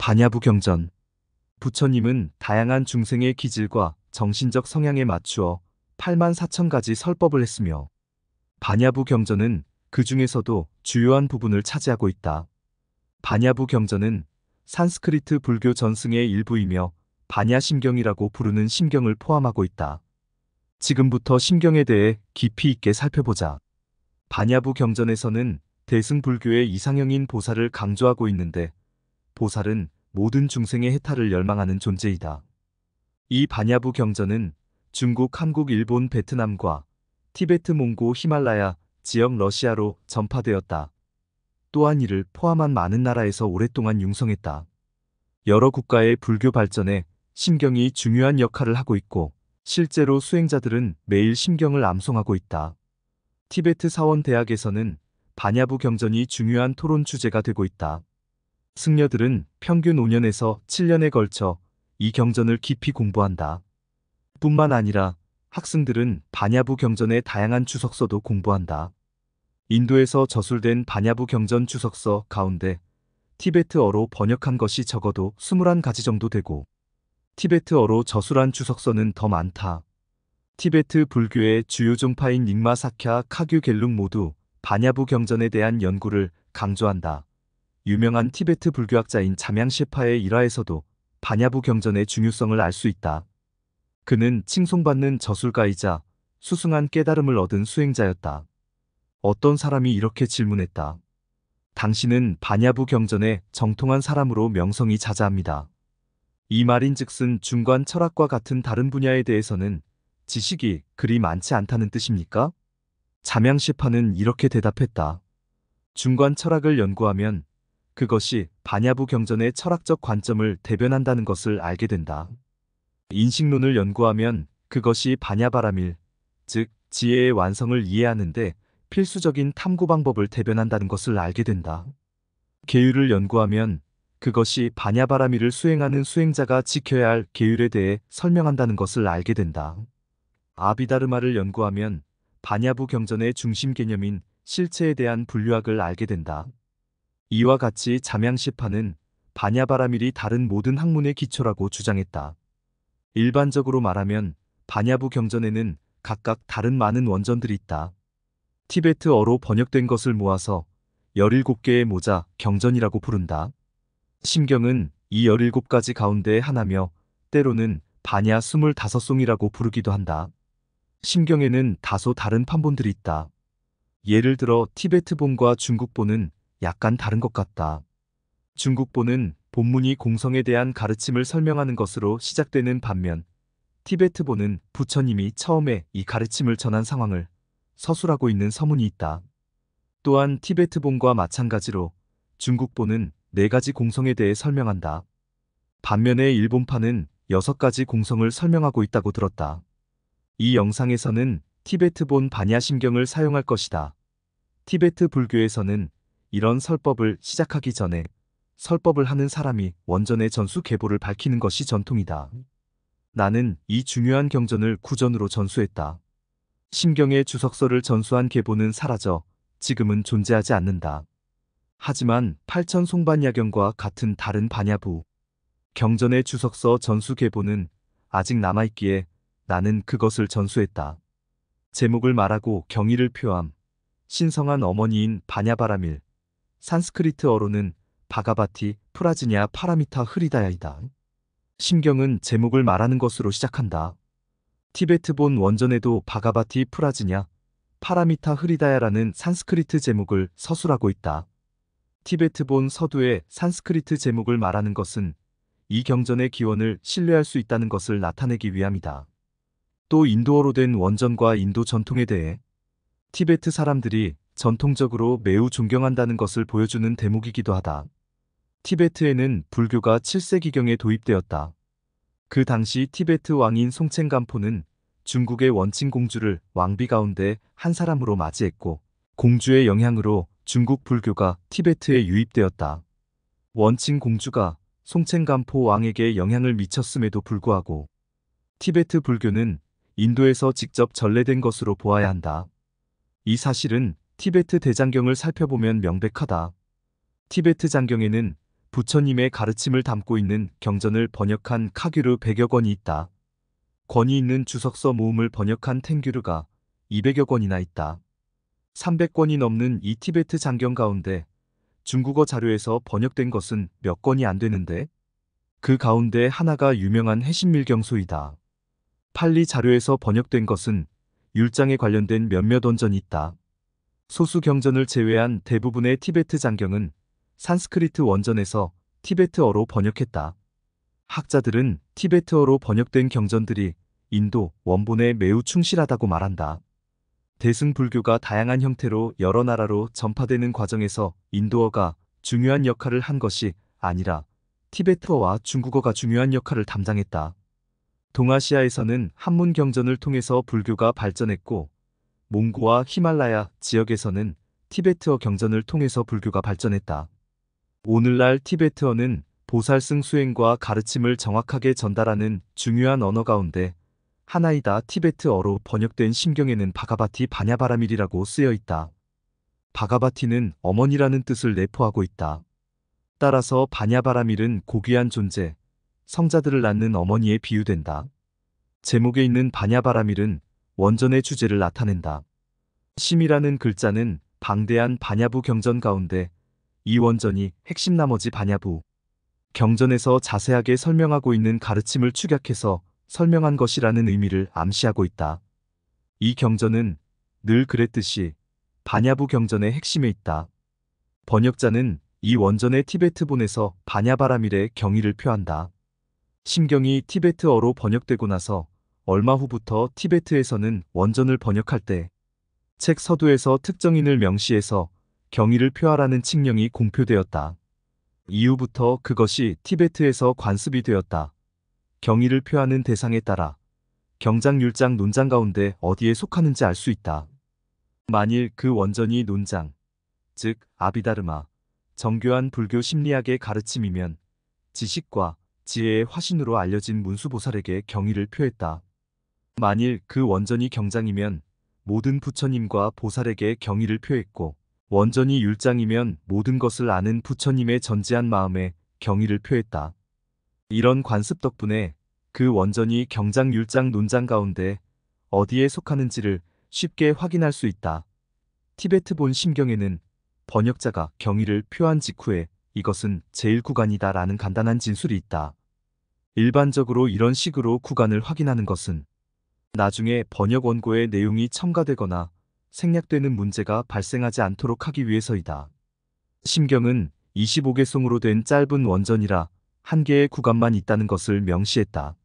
반야부 경전 부처님은 다양한 중생의 기질과 정신적 성향에 맞추어 8만 4천 가지 설법을 했으며 반야부 경전은 그 중에서도 주요한 부분을 차지하고 있다. 반야부 경전은 산스크리트 불교 전승의 일부이며 반야심경이라고 부르는 심경을 포함하고 있다. 지금부터 심경에 대해 깊이 있게 살펴보자. 반야부 경전에서는 대승불교의 이상형인 보살을 강조하고 있는데 보살은 모든 중생의 해탈을 열망하는 존재이다. 이 반야부 경전은 중국, 한국, 일본, 베트남과 티베트, 몽고, 히말라야, 지역 러시아로 전파되었다. 또한 이를 포함한 많은 나라에서 오랫동안 융성했다. 여러 국가의 불교 발전에 심경이 중요한 역할을 하고 있고 실제로 수행자들은 매일 심경을 암송하고 있다. 티베트 사원 대학에서는 반야부 경전이 중요한 토론 주제가 되고 있다. 승려들은 평균 5년에서 7년에 걸쳐 이 경전을 깊이 공부한다. 뿐만 아니라 학생들은 반야부 경전의 다양한 주석서도 공부한다. 인도에서 저술된 반야부 경전 주석서 가운데 티베트어로 번역한 것이 적어도 21가지 정도 되고 티베트어로 저술한 주석서는 더 많다. 티베트 불교의 주요 종파인 닉마사카 카규 갤룽 모두 반야부 경전에 대한 연구를 강조한다. 유명한 티베트 불교학자인 자양시파의 일화에서도 반야부 경전의 중요성을 알 수 있다. 그는 칭송받는 저술가이자 수승한 깨달음을 얻은 수행자였다. 어떤 사람이 이렇게 질문했다. 당신은 반야부 경전에 정통한 사람으로 명성이 자자합니다. 이 말인즉슨 중관 철학과 같은 다른 분야에 대해서는 지식이 그리 많지 않다는 뜻입니까? 자명시파는 이렇게 대답했다. 중관 철학을 연구하면 그것이 반야부 경전의 철학적 관점을 대변한다는 것을 알게 된다. 인식론을 연구하면 그것이 반야바라밀, 즉 지혜의 완성을 이해하는데 필수적인 탐구 방법을 대변한다는 것을 알게 된다. 계율을 연구하면 그것이 반야바라밀을 수행하는 수행자가 지켜야 할 계율에 대해 설명한다는 것을 알게 된다. 아비다르마를 연구하면 반야부 경전의 중심 개념인 실체에 대한 분류학을 알게 된다. 이와 같이 자명시판은 반야바라밀이 다른 모든 학문의 기초라고 주장했다. 일반적으로 말하면 반야부 경전에는 각각 다른 많은 원전들이 있다. 티베트어로 번역된 것을 모아서 17개의 모자 경전이라고 부른다. 심경은 이 17가지 가운데 하나며 때로는 반야 25송이라고 부르기도 한다. 심경에는 다소 다른 판본들이 있다. 예를 들어 티베트본과 중국본은 약간 다른 것 같다. 중국보는 본문이 공성에 대한 가르침을 설명하는 것으로 시작되는 반면 티베트보는 부처님이 처음에 이 가르침을 전한 상황을 서술하고 있는 서문이 있다. 또한 티베트본과 마찬가지로 중국본은 네 가지 공성에 대해 설명한다. 반면에 일본판은 여섯 가지 공성을 설명하고 있다고 들었다. 이 영상에서는 티베트본 반야심경을 사용할 것이다. 티베트 불교에서는 이런 설법을 시작하기 전에 설법을 하는 사람이 원전의 전수 계보를 밝히는 것이 전통이다. 나는 이 중요한 경전을 구전으로 전수했다. 심경의 주석서를 전수한 계보는 사라져 지금은 존재하지 않는다. 하지만 8천 송반야경과 같은 다른 반야부 경전의 주석서 전수 계보는 아직 남아있기에 나는 그것을 전수했다. 제목을 말하고 경의를 표함 신성한 어머니인 반야바라밀 산스크리트어로는 바가바티 프라지냐 파라미타 흐리다야이다. 심경은 제목을 말하는 것으로 시작한다. 티베트본 원전에도 바가바티 프라지냐 파라미타 흐리다야라는 산스크리트 제목을 서술하고 있다. 티베트본 서두에 산스크리트 제목을 말하는 것은 이 경전의 기원을 신뢰할 수 있다는 것을 나타내기 위함이다. 또 인도어로 된 원전과 인도 전통에 대해 티베트 사람들이 전통적으로 매우 존경한다는 것을 보여주는 대목이기도 하다. 티베트에는 불교가 7세기경에 도입되었다. 그 당시 티베트 왕인 송첸간포는 중국의 원칭 공주를 왕비 가운데 한 사람으로 맞이했고 공주의 영향으로 중국 불교가 티베트에 유입되었다. 원칭 공주가 송첸간포 왕에게 영향을 미쳤음에도 불구하고 티베트 불교는 인도에서 직접 전래된 것으로 보아야 한다. 이 사실은 티베트 대장경을 살펴보면 명백하다. 티베트 장경에는 부처님의 가르침을 담고 있는 경전을 번역한 카규르 100여 권이 있다. 권위 있는 주석서 모음을 번역한 탱규르가 200여 권이나 있다. 300권이 넘는 이 티베트 장경 가운데 중국어 자료에서 번역된 것은 몇 권이 안 되는데 그 가운데 하나가 유명한 해신밀경소이다. 팔리 자료에서 번역된 것은 율장에 관련된 몇몇 원전이 있다. 소수 경전을 제외한 대부분의 티베트 장경은 산스크리트 원전에서 티베트어로 번역했다. 학자들은 티베트어로 번역된 경전들이 인도 원본에 매우 충실하다고 말한다. 대승 불교가 다양한 형태로 여러 나라로 전파되는 과정에서 인도어가 중요한 역할을 한 것이 아니라 티베트어와 중국어가 중요한 역할을 담당했다. 동아시아에서는 한문 경전을 통해서 불교가 발전했고 몽고와 히말라야 지역에서는 티베트어 경전을 통해서 불교가 발전했다. 오늘날 티베트어는 보살승 수행과 가르침을 정확하게 전달하는 중요한 언어 가운데 하나이다 티베트어로 번역된 심경에는 바가바티 바냐바라밀이라고 쓰여 있다. 바가바티는 어머니라는 뜻을 내포하고 있다. 따라서 바냐바라밀은 고귀한 존재, 성자들을 낳는 어머니에 비유된다. 제목에 있는 바냐바라밀은 원전의 주제를 나타낸다. 심이라는 글자는 방대한 반야부 경전 가운데 이 원전이 핵심 나머지 반야부 경전에서 자세하게 설명하고 있는 가르침을 축약해서 설명한 것이라는 의미를 암시하고 있다. 이 경전은 늘 그랬듯이 반야부 경전의 핵심에 있다. 번역자는 이 원전의 티베트본에서 반야바라밀의 경의를 표한다. 심경이 티베트어로 번역되고 나서 얼마 후부터 티베트에서는 원전을 번역할 때 책 서두에서 특정인을 명시해서 경의를 표하라는 칙령이 공표되었다. 이후부터 그것이 티베트에서 관습이 되었다. 경의를 표하는 대상에 따라 경장 율장 논장 가운데 어디에 속하는지 알 수 있다. 만일 그 원전이 논장, 즉 아비다르마, 정교한 불교 심리학의 가르침이면 지식과 지혜의 화신으로 알려진 문수보살에게 경의를 표했다. 만일 그 원전이 경장이면 모든 부처님과 보살에게 경의를 표했고 원전이 율장이면 모든 것을 아는 부처님의 전지한 마음에 경의를 표했다. 이런 관습 덕분에 그 원전이 경장 율장 논장 가운데 어디에 속하는지를 쉽게 확인할 수 있다. 티베트 본 심경에는 번역자가 경의를 표한 직후에 이것은 제일구간이다 라는 간단한 진술이 있다. 일반적으로 이런 식으로 구간을 확인하는 것은 나중에 번역 원고의 내용이 첨가되거나 생략되는 문제가 발생하지 않도록 하기 위해서이다. 심경은 25개송으로 된 짧은 원전이라 한 개의 구간만 있다는 것을 명시했다.